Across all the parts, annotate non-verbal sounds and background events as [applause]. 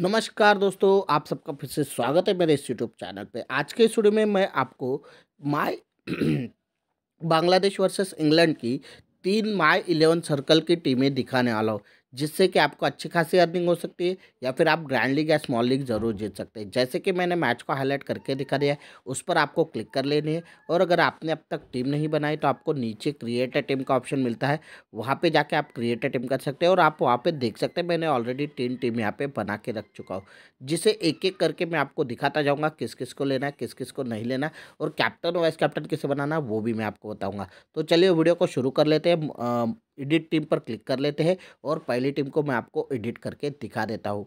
नमस्कार दोस्तों आप सबका फिर से स्वागत है मेरे इस यूट्यूब चैनल पे आज के स्टूडियो में मैं आपको माई [clears throat] बांग्लादेश वर्सेस इंग्लैंड की तीन माई इलेवन सर्कल की टीमें दिखाने वाला हूँ जिससे कि आपको अच्छी खासी अर्निंग हो सकती है या फिर आप ग्रैंड लीग या स्मॉल लीग ज़रूर जीत सकते हैं जैसे कि मैंने मैच को हाईलाइट करके दिखा दिया है उस पर आपको क्लिक कर लेनी है और अगर आपने अब तक टीम नहीं बनाई तो आपको नीचे क्रिएटर टीम का ऑप्शन मिलता है वहाँ पर जाके आप क्रिएटर टीम कर सकते हैं और आप वहाँ पर देख सकते हैं मैंने ऑलरेडी तीन टीम यहाँ पर बना के रख चुका हूँ जिसे एक एक करके मैं आपको दिखाता जाऊँगा किस किस को लेना है किस किस को नहीं लेना और कैप्टन वाइस कैप्टन किसे बनाना वो भी मैं आपको बताऊँगा तो चलिए वीडियो को शुरू कर लेते हैं एडिट टीम पर क्लिक कर लेते हैं और पहली टीम को मैं आपको एडिट करके दिखा देता हूँ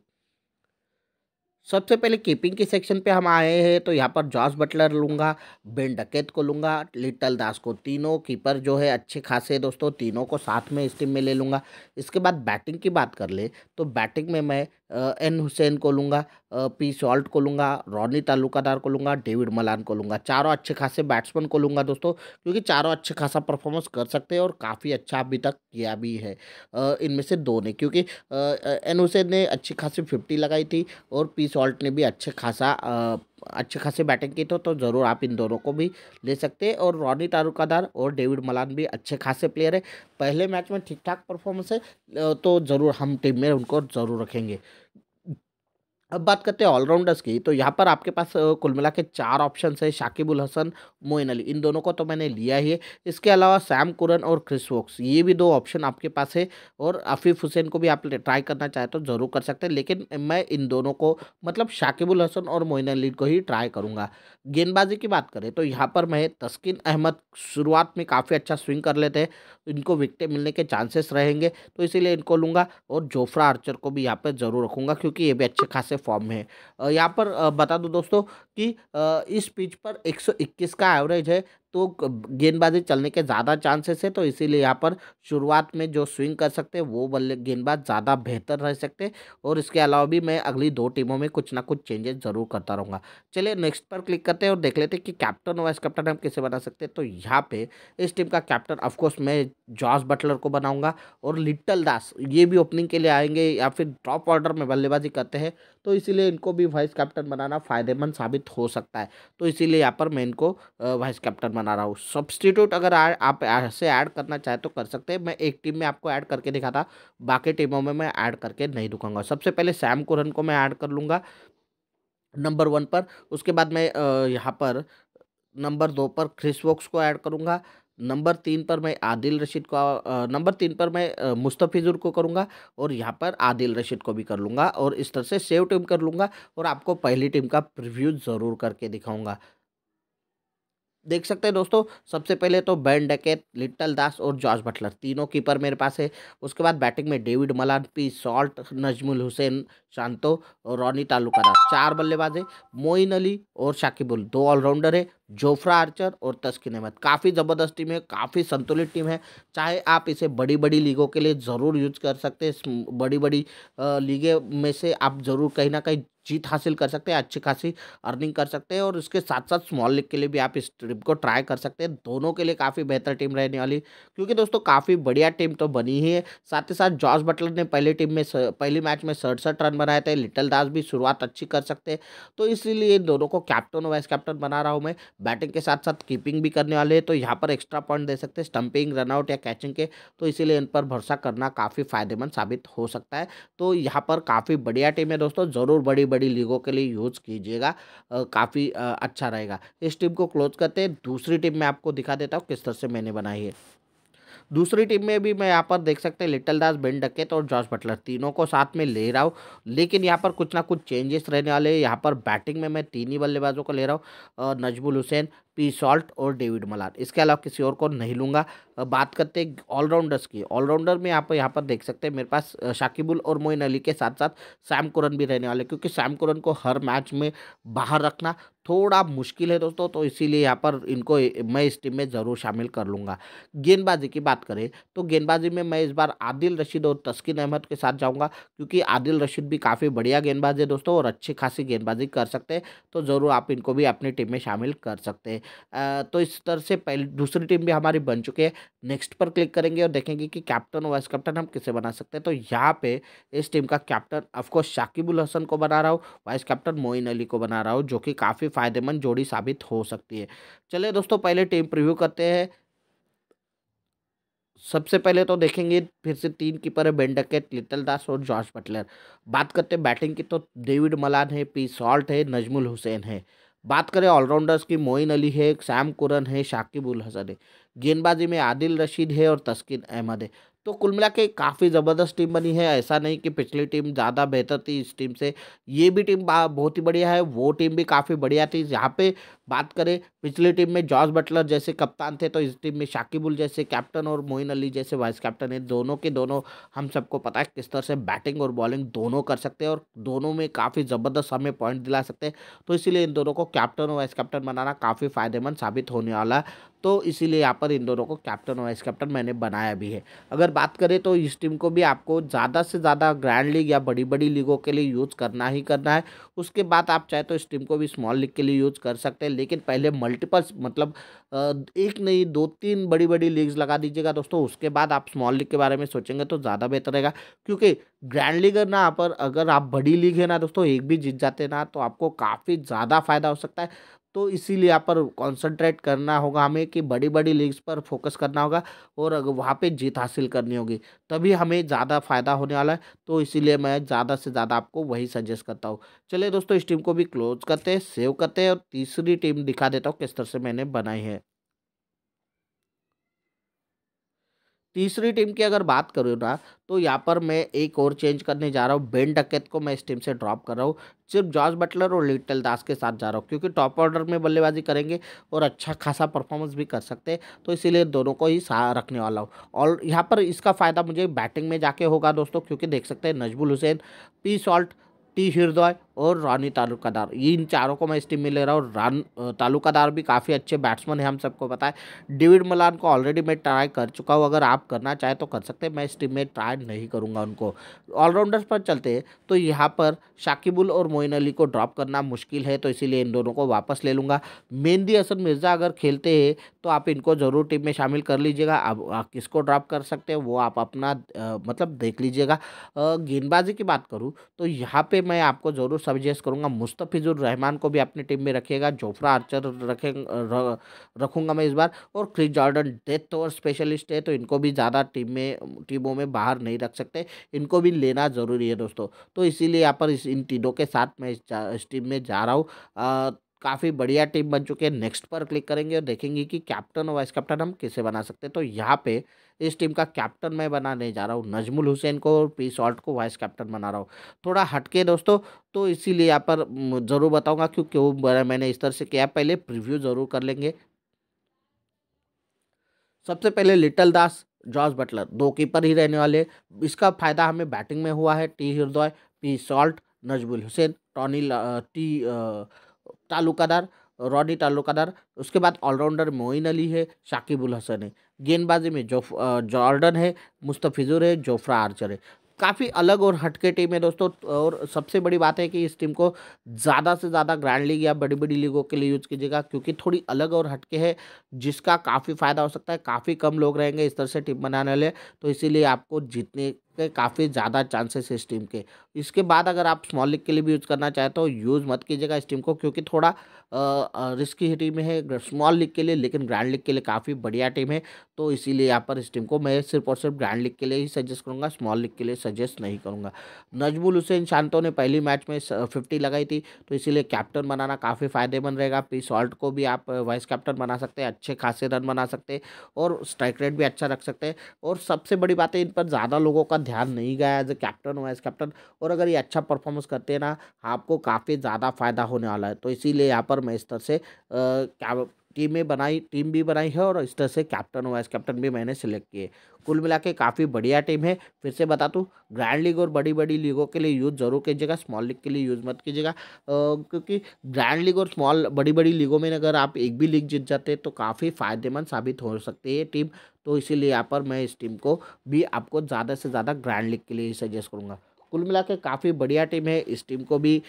सबसे पहले कीपिंग के की सेक्शन पे हम आए हैं तो यहाँ पर जॉस बटलर लूँगा बेन डकेत को लूँगा लिटल दास को तीनों कीपर जो है अच्छे खासे दोस्तों तीनों को साथ में इस टीम में ले लूँगा इसके बाद बैटिंग की बात कर ले तो बैटिंग में मैं एन हुसैन को लूँगा पी सॉल्ट को लूँगा रॉनी तालुकादार को लूँगा डेविड मलान को लूँगा चारों अच्छे खासे बैट्समैन को लूँगा दोस्तों क्योंकि चारों अच्छे खासा परफॉर्मेंस कर सकते हैं और काफ़ी अच्छा अभी तक किया भी है इनमें से दो ने क्योंकि एन हुसैन ने अच्छी खासी फिफ्टी लगाई थी और पी सॉल्ट ने भी अच्छे खासा अच्छे खासे बैटिंग की तो तो ज़रूर आप इन दोनों को भी ले सकते हैं और रॉनी तारुकादार और डेविड मलान भी अच्छे खासे प्लेयर है पहले मैच में ठीक ठाक परफॉर्मेंस है तो ज़रूर हम टीम में उनको ज़रूर रखेंगे अब बात करते हैं ऑलराउंडर्स की तो यहाँ पर आपके पास कुल मिला के चार ऑप्शन है शाकिब उल हसन मोइन अली इन दोनों को तो मैंने लिया ही है इसके अलावा सैम कुरन और क्रिस वोक्स ये भी दो ऑप्शन आपके पास है और आफिफ हुसैन को भी आप ट्राई करना चाहे तो ज़रूर कर सकते हैं लेकिन मैं इन दोनों को मतलब शाकिब हसन और मोइन अली को ही ट्राई करूँगा गेंदबाजी की बात करें तो यहाँ पर मैं तस्किन अहमद शुरुआत में काफ़ी अच्छा स्विंग कर लेते हैं इनको विकटें मिलने के चांसेस रहेंगे तो इसीलिए इनको लूँगा और जोफ्रा आर्चर को भी यहाँ पर ज़रूर रखूँगा क्योंकि ये भी अच्छे खासे फॉर्म में है यहाँ पर बता दूँ दोस्तों कि इस पिच पर 121 का एवरेज है तो गेंदबाजी चलने के ज़्यादा चांसेस है तो इसीलिए यहाँ पर शुरुआत में जो स्विंग कर सकते हैं वो बल्ले गेंदबाज ज़्यादा बेहतर रह सकते और इसके अलावा भी मैं अगली दो टीमों में कुछ ना कुछ चेंजेस ज़रूर करता रहूँगा चलिए नेक्स्ट पर क्लिक करते हैं और देख लेते हैं कि कैप्टन वाइस कैप्टन हम किसे बना सकते हैं तो यहाँ पर इस टीम का कैप्टन ऑफकोर्स मैं जॉर्ज बटलर को बनाऊँगा और लिटल दास ये भी ओपनिंग के लिए आएंगे या फिर ड्रॉप ऑर्डर में बल्लेबाजी करते हैं तो इसीलिए इनको भी वाइस कैप्टन बनाना फ़ायदेमंद साबित हो सकता है तो इसीलिए यहाँ पर मैं इनको वाइस कैप्टन बना बना रहा हूँ सब्सटीट्यूट अगर आ, आप ऐसे ऐड करना चाहे तो कर सकते हैं मैं एक टीम में आपको ऐड करके दिखाता बाकी टीमों में मैं ऐड करके नहीं रुकूंगा सबसे पहले सैम कुरन को मैं ऐड कर लूँगा नंबर वन पर उसके बाद मैं यहाँ पर नंबर दो पर क्रिस वॉक्स को ऐड करूँगा नंबर तीन पर मैं आदिल रशीद को नंबर तीन पर मैं मुस्तफ़िजुर को करूँगा और यहाँ पर आदिल रशीद को भी कर लूँगा और इस तरह से सेव टीम कर लूँगा और आपको पहली टीम का प्रिव्यू ज़रूर करके दिखाऊँगा देख सकते हैं दोस्तों सबसे पहले तो बैन डकेत लिटल दास और जॉर्ज बटलर तीनों कीपर मेरे पास है उसके बाद बैटिंग में David Malan P Salt Najmul Hossain Shanto और रॉनी तालुकादास चार बल्लेबाज है मोइन अली और शाकिबुल दो ऑलराउंडर है जोफ्रा आर्चर और तस्किन अहमद काफ़ी ज़बरदस्त टीम है काफ़ी संतुलित टीम है चाहे आप इसे बड़ी बड़ी लीगों के लिए ज़रूर यूज कर सकते हैं बड़ी बड़ी लीगें में से आप ज़रूर कहीं ना कहीं जीत हासिल कर सकते हैं अच्छी खासी अर्निंग कर सकते हैं और उसके साथ साथ स्मॉल लीग के लिए भी आप इस ट्रिप को ट्राई कर सकते हैं दोनों के लिए काफ़ी बेहतर टीम रहने वाली क्योंकि दोस्तों काफ़ी बढ़िया टीम तो बनी ही है साथ ही साथ जॉर्ज बटलर ने पहली टीम में पहली मैच में सड़सठ रन बनाए थे लिटल दास भी शुरुआत अच्छी कर सकते हैं तो इसीलिए इन दोनों को कैप्टन और वाइस कैप्टन बना रहा हूँ मैं बैटिंग के साथ साथ कीपिंग भी करने वाले हैं तो यहाँ पर एक्स्ट्रा पॉइंट दे सकते हैं स्टंपिंग रनआउट या कैचिंग के तो इसीलिए इन पर भरोसा करना काफ़ी फायदेमंद साबित हो सकता है तो यहाँ पर काफ़ी बढ़िया टीम है दोस्तों ज़रूर बड़ी बड़ी लीगों के लिए यूज़ कीजिएगा काफ़ी अच्छा रहेगा इस टीम को क्लोज करते हैं दूसरी टीम मैं आपको दिखा देता हूँ किस तरह से मैंने बनाई है दूसरी टीम में भी मैं यहाँ पर देख सकते हैं लिटल दास बेन डकेत और जॉर्ज बटलर तीनों को साथ में ले रहा हूँ लेकिन यहाँ पर कुछ ना कुछ चेंजेस रहने वाले हैं यहाँ पर बैटिंग में मैं तीन ही बल्लेबाजों को ले रहा हूँ नजमुल हुसैन पी सॉल्ट और डेविड मलान इसके अलावा किसी और को नहीं लूँगा बात करते हैं ऑलराउंडर्स की ऑलराउंडर में आप यहाँ पर देख सकते हैं मेरे पास शाकिबुल और मोइन अली के साथ साथ सैम कुरन भी रहने वाले क्योंकि सैम कुरन को हर मैच में बाहर रखना थोड़ा मुश्किल है दोस्तों तो इसीलिए यहाँ पर इनको मैं इस टीम में ज़रूर शामिल कर लूँगा गेंदबाजी की बात करें तो गेंदबाजी में मैं इस बार आदिल रशीद और तस्किन अहमद के साथ जाऊँगा क्योंकि आदिल रशीद भी काफ़ी बढ़िया गेंदबाज है दोस्तों और अच्छी खासी गेंदबाजी कर सकते हैं तो ज़रूर आप इनको भी अपनी टीम में शामिल कर सकते हैं तो इस तरह से पहले दूसरी टीम भी हमारी बन चुकी है नेक्स्ट पर क्लिक करेंगे और देखेंगे कि कैप्टन और वाइस कैप्टन हम किसे बना सकते हैं तो यहाँ पे इस टीम का कैप्टन ऑफकोर्स शाकिबुल हसन को बना रहा हूँ वाइस कैप्टन मोइन अली को बना रहा हूँ जो कि काफ़ी फायदेमंद जोड़ी साबित हो सकती है चलिए दोस्तों पहले टीम प्रिव्यू करते हैं सबसे पहले तो देखेंगे फिर से तीन कीपर है बेंडकेट लिटल दास और जॉर्ज बटलर बात करते हैं बैटिंग की तो डेविड मलान है पी सॉल्ट है नजमुल हुसैन है बात करें ऑलराउंडर्स की मोइन अली है सैम कुरन है शाकिब उल हसन है गेंदबाजी में आदिल रशीद है और तस्किन अहमद है तो कुल मिला के काफ़ी ज़बरदस्त टीम बनी है ऐसा नहीं कि पिछली टीम ज़्यादा बेहतर थी इस टीम से ये भी टीम बहुत ही बढ़िया है वो टीम भी काफ़ी बढ़िया थी यहाँ पे बात करें पिछली टीम में जॉर्ज बटलर जैसे कप्तान थे तो इस टीम में शाकिबुल जैसे कैप्टन और मोइन अली जैसे वाइस कैप्टन है दोनों के दोनों हम सबको पता है किस तरह से बैटिंग और बॉलिंग दोनों कर सकते हैं और दोनों में काफ़ी ज़बरदस्त हमें पॉइंट दिला सकते हैं तो इसीलिए इन दोनों को कैप्टन और वाइस कैप्टन बनाना काफ़ी फ़ायदेमंद साबित होने वाला तो इसीलिए यहाँ पर इन दोनों को कैप्टन और वाइस कैप्टन मैंने बनाया भी है अगर बात करें तो इस टीम को भी आपको ज़्यादा से ज़्यादा ग्रैंड लीग या बड़ी बड़ी लीगों के लिए यूज़ करना ही करना है उसके बाद आप चाहे तो इस टीम को भी स्मॉल लीग के लिए यूज़ कर सकते हैं लेकिन पहले मल्टीपल्स मतलब एक नहीं दो तीन बड़ी बड़ी लीग्स लगा दीजिएगा दोस्तों उसके बाद आप स्मॉल लीग के बारे में सोचेंगे तो ज़्यादा बेहतर रहेगा क्योंकि ग्रैंड लीग ना पर अगर आप बड़ी लीग है ना दोस्तों एक भी जीत जाते ना तो आपको काफ़ी ज़्यादा फायदा हो सकता है तो इसीलिए यहाँ पर कंसंट्रेट करना होगा हमें कि बड़ी बड़ी लीग्स पर फोकस करना होगा और अगर वहाँ पे जीत हासिल करनी होगी तभी हमें ज़्यादा फ़ायदा होने वाला है तो इसीलिए मैं ज़्यादा से ज़्यादा आपको वही सजेस्ट करता हूँ चलिए दोस्तों इस टीम को भी क्लोज करते हैं सेव करते हैं और तीसरी टीम दिखा देता हूँ किस तरह से मैंने बनाई है तीसरी टीम की अगर बात करूँ ना तो यहाँ पर मैं एक और चेंज करने जा रहा हूँ बेन डकैत को मैं इस टीम से ड्रॉप कर रहा हूँ सिर्फ जॉर्ज बटलर और लिटल दास के साथ जा रहा हूँ क्योंकि टॉप ऑर्डर में बल्लेबाजी करेंगे और अच्छा खासा परफॉर्मेंस भी कर सकते हैं तो इसीलिए दोनों को ही सा रखने वाला हूँ और यहाँ पर इसका फ़ायदा मुझे बैटिंग में जाके होगा दोस्तों क्योंकि देख सकते हैं Najmul Hossain P Salt T Hridoy और रानी तालुकादार इन चारों को मैं इस टीम में ले रहा हूँ रान तालुकादार भी काफ़ी अच्छे बैट्समैन है हम सबको पता है डेविड मलान को ऑलरेडी मैं ट्राई कर चुका हूँ अगर आप करना चाहे तो कर सकते हैं मैं इस टीम में ट्राई नहीं करूँगा उनको ऑलराउंडर्स पर चलते तो यहाँ पर शाकिबुल और मोइन अली को ड्रॉप करना मुश्किल है तो इसीलिए इन दोनों को वापस ले लूँगा मेहंदी असद मिर्ज़ा अगर खेलते हैं तो आप इनको ज़रूर टीम में शामिल कर लीजिएगा अब आप किसको ड्रॉप कर सकते हैं वो आप अपना मतलब देख लीजिएगा गेंदबाजी की बात करूँ तो यहाँ पर मैं आपको ज़रूर सजेस्ट करूँगा मुस्तफ़िजुर रहमान को भी अपनी टीम में रखिएगा जोफ्रा आर्चर रखे रखूँगा मैं इस बार और क्रिस जॉर्डन डेथ और स्पेशलिस्ट है तो इनको भी ज़्यादा टीम में टीमों में बाहर नहीं रख सकते इनको भी लेना ज़रूरी है दोस्तों तो इसीलिए यहाँ पर इस इन तीनों के साथ मैं इस टीम में जा रहा हूँ काफ़ी बढ़िया टीम बन चुकी है नेक्स्ट पर क्लिक करेंगे और देखेंगे कि कैप्टन और वाइस कैप्टन हम किसे बना सकते हैं तो यहाँ पे इस टीम का कैप्टन मैं बनाने जा रहा हूँ नजमुल हुसैन को और पी सॉल्ट को वाइस कैप्टन बना रहा हूँ थोड़ा हटके दोस्तों तो इसीलिए यहाँ पर ज़रूर बताऊँगा क्योंकि वो मैंने इस तरह से किया पहले प्रिव्यू ज़रूर कर लेंगे सबसे पहले लिटल दास जॉर्ज बटलर दो कीपर ही रहने वाले इसका फ़ायदा हमें बैटिंग में हुआ है T Hridoy P Salt Najmul Hossain Rony T Talukdar Rony Talukdar उसके बाद ऑलराउंडर मोइन अली है शाकिबुल हसन है गेंदबाजी में जो जॉर्डन है मुस्तफिजुर है जोफ्रा आर्चर है काफ़ी अलग और हटके टीम है दोस्तों और सबसे बड़ी बात है कि इस टीम को ज़्यादा से ज़्यादा ग्रैंड लीग या बड़ी बड़ी लीगों के लिए यूज़ कीजिएगा क्योंकि थोड़ी अलग और हटके है जिसका काफ़ी फ़ायदा हो सकता है काफ़ी कम लोग रहेंगे इस तरह से टीम बनाने वाले तो इसीलिए आपको जीतने के काफ़ी ज़्यादा चांसेस है इस टीम के इसके बाद अगर आप स्मॉल लिग के लिए भी यूज़ करना चाहें तो यूज़ मत कीजिएगा इस टीम को क्योंकि थोड़ा रिस्की टीम है स्मॉल लीग के लिए लेकिन ग्रैंड लीग के लिए काफ़ी बढ़िया टीम है तो इसीलिए यहाँ पर इस टीम को मैं सिर्फ और सिर्फ ग्रैंड लिग के लिए ही सजेस्ट करूँगा स्मॉल लिग के लिए सजेस्ट नहीं करूँगा नजमुल हुसैन शांतो ने पहली मैच में फिफ्टी लगाई थी तो इसीलिए कैप्टन बनाना काफ़ी फ़ायदेमंद रहेगा पी सॉल्ट को भी आप वाइस कैप्टन बना सकते हैं अच्छे खासे रन बना सकते हैं और स्ट्राइक रेट भी अच्छा रख सकते हैं और सबसे बड़ी बात है इन पर ज़्यादा लोगों का ध्यान नहीं गया as a captain vice captain और अगर ये अच्छा परफॉर्मेंस करते हैं ना आपको काफ़ी ज़्यादा फायदा होने वाला है तो इसीलिए यहाँ पर मैं इस तरह से क्या टीमें बनाई टीम भी बनाई है और इस तरह से कैप्टन वाइस कैप्टन भी मैंने सिलेक्ट किए कुल मिला के काफ़ी बढ़िया टीम है फिर से बता दूँ ग्रैंड लीग और बड़ी बड़ी लीगों के लिए यूज़ ज़रूर कीजिएगा स्मॉल लीग के लिए यूज़ मत कीजिएगा क्योंकि ग्रैंड लीग और स्मॉल बड़ी बड़ी लीगों में अगर आप एक भी लीग जीत जाते तो काफ़ी फ़ायदेमंद साबित हो सकती है टीम तो इसीलिए यहाँ पर मैं इस टीम को भी आपको ज़्यादा से ज़्यादा ग्रैंड लीग के लिए सजेस्ट करूँगा कुल मिला काफ़ी बढ़िया टीम है इस टीम को भी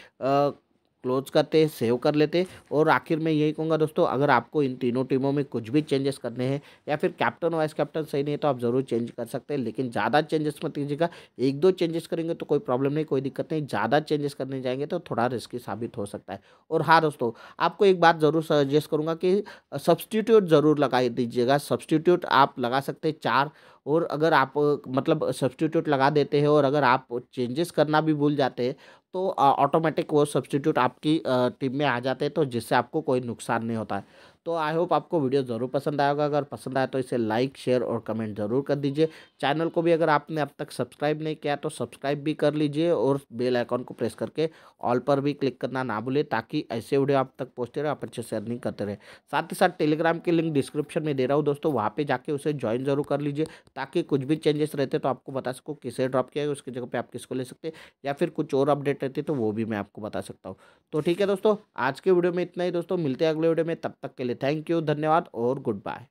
क्लोज करते सेव कर लेते और आखिर में यही कहूँगा दोस्तों अगर आपको इन तीनों टीमों में कुछ भी चेंजेस करने हैं या फिर कैप्टन वाइस कैप्टन सही नहीं है तो आप ज़रूर चेंज कर सकते हैं लेकिन ज़्यादा चेंजेस मत कीजिएगा एक दो चेंजेस करेंगे तो कोई प्रॉब्लम नहीं कोई दिक्कत नहीं ज़्यादा चेंजेस करने जाएंगे तो थोड़ा रिस्की साबित हो सकता है और हाँ दोस्तों आपको एक बात ज़रूर सजेस्ट करूँगा कि सब्सटीट्यूट ज़रूर लगा दीजिएगा सब्सटीट्यूट आप लगा सकते हैं चार और अगर आप मतलब सब्सटीट्यूट लगा देते हैं और अगर आप चेंजेस करना भी भूल जाते हैं तो ऑटोमेटिक वो सब्सटीट्यूट आपकी टीम में आ जाते हैं तो जिससे आपको कोई नुकसान नहीं होता है तो आई होप आपको वीडियो ज़रूर पसंद आएगा अगर पसंद आया तो इसे लाइक शेयर और कमेंट ज़रूर कर दीजिए चैनल को भी अगर आपने अब तक सब्सक्राइब नहीं किया तो सब्सक्राइब भी कर लीजिए और बेल आइकॉन को प्रेस करके ऑल पर भी क्लिक करना ना भूलें ताकि ऐसे वीडियो आप तक पहुँचते रहे आप अच्छे अर्निंग करते रहे साथ ही साथ टेलीग्राम के लिंक डिस्क्रिप्शन में दे रहा हूँ दोस्तों वहाँ पर जाके उसे ज्वाइन जरूर कर लीजिए ताकि कुछ भी चेंजेस रहते तो आपको बता सको किसे ड्रॉप किया है उसकी जगह पर आप किसको ले सकते या फिर कुछ और अपडेट रहती तो वो भी मैं आपको बता सकता हूँ तो ठीक है दोस्तों आज के वीडियो में इतना ही दोस्तों मिलते हैं अगले वीडियो में तब तक के लिए थैंक यू धन्यवाद और गुड बाय